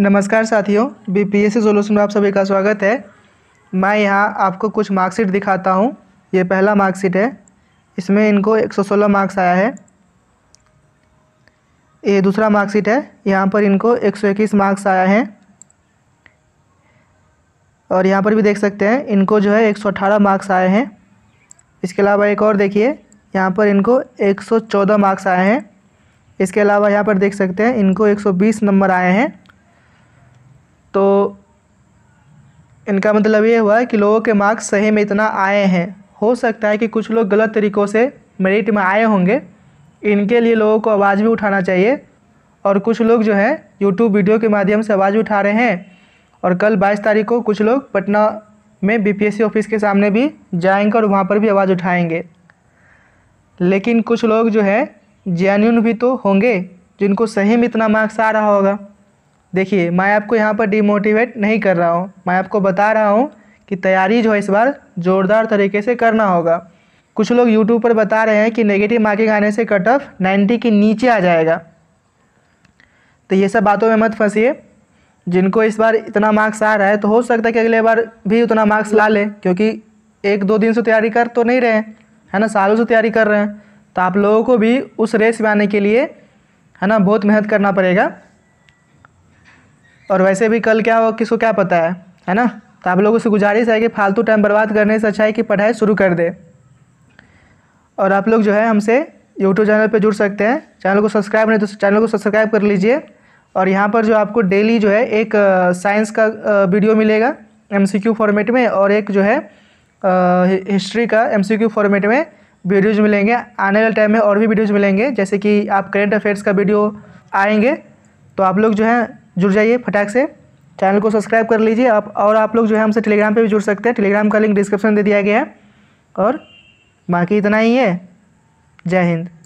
नमस्कार साथियों B P S C solution में आप सभी का स्वागत है मैं यहाँ आपको कुछ मार्कशीट दिखाता हूँ ये पहला मार्कशीट है इसमें इनको 116 मार्क्स आया है ये दूसरा मार्कशीट है यहाँ पर इनको 121 मार्क्स आया है और यहाँ पर भी देख सकते हैं इनको जो है 118 मार्क्स आए हैं इसके अलावा एक और देखिए यहाँ पर इनको एक मार्क्स आए हैं इसके अलावा यहाँ पर देख सकते हैं इनको एक नंबर आए हैं तो इनका मतलब ये हुआ कि लोगों के मार्क्स सही में इतना आए हैं हो सकता है कि कुछ लोग गलत तरीक़ों से मेरिट में आए होंगे इनके लिए लोगों को आवाज़ भी उठाना चाहिए और कुछ लोग जो हैं यूट्यूब वीडियो के माध्यम से आवाज़ उठा रहे हैं और कल 22 तारीख को कुछ लोग पटना में बीपीएससी ऑफिस के सामने भी जाएंगे और वहाँ पर भी आवाज़ उठाएंगे लेकिन कुछ लोग जो है जेन्यून भी तो होंगे जिनको सही में इतना मार्क्स आ रहा होगा देखिए मैं आपको यहाँ पर डिमोटिवेट नहीं कर रहा हूँ मैं आपको बता रहा हूँ कि तैयारी जो है इस बार ज़ोरदार तरीके से करना होगा कुछ लोग यूट्यूब पर बता रहे हैं कि नेगेटिव मार्किंग आने से कट ऑफ नाइन्टी के नीचे आ जाएगा तो ये सब बातों में मत फंसिए जिनको इस बार इतना मार्क्स आ रहा है तो हो सकता है कि अगले बार भी उतना मार्क्स ला लें क्योंकि एक दो दिन से तैयारी कर तो नहीं रहे हैं है ना सालों से तैयारी कर रहे हैं तो आप लोगों को भी उस रेस में आने के लिए है ना बहुत मेहनत करना पड़ेगा और वैसे भी कल क्या हो किसको क्या पता है है ना तो आप लोगों से गुजारिश है कि फालतू टाइम बर्बाद करने से अच्छा है कि पढ़ाई शुरू कर दे और आप लोग जो है हमसे यूट्यूब चैनल पर जुड़ सकते हैं चैनल को सब्सक्राइब नहीं तो चैनल को सब्सक्राइब कर लीजिए और यहाँ पर जो आपको डेली जो है एक साइंस का वीडियो मिलेगा एम फॉर्मेट में और एक जो है हिस्ट्री का एम फॉर्मेट में वीडियोज मिलेंगे आने वाले टाइम में और भी वीडियोज मिलेंगे जैसे कि आप करेंट अफेयर्स का वीडियो आएंगे तो आप लोग जो है जुड़ जाइए फटाक से चैनल को सब्सक्राइब कर लीजिए आप और आप लोग जो है हमसे टेलीग्राम पे भी जुड़ सकते हैं टेलीग्राम का लिंक डिस्क्रिप्शन दे दिया गया है और बाकी इतना ही है जय हिंद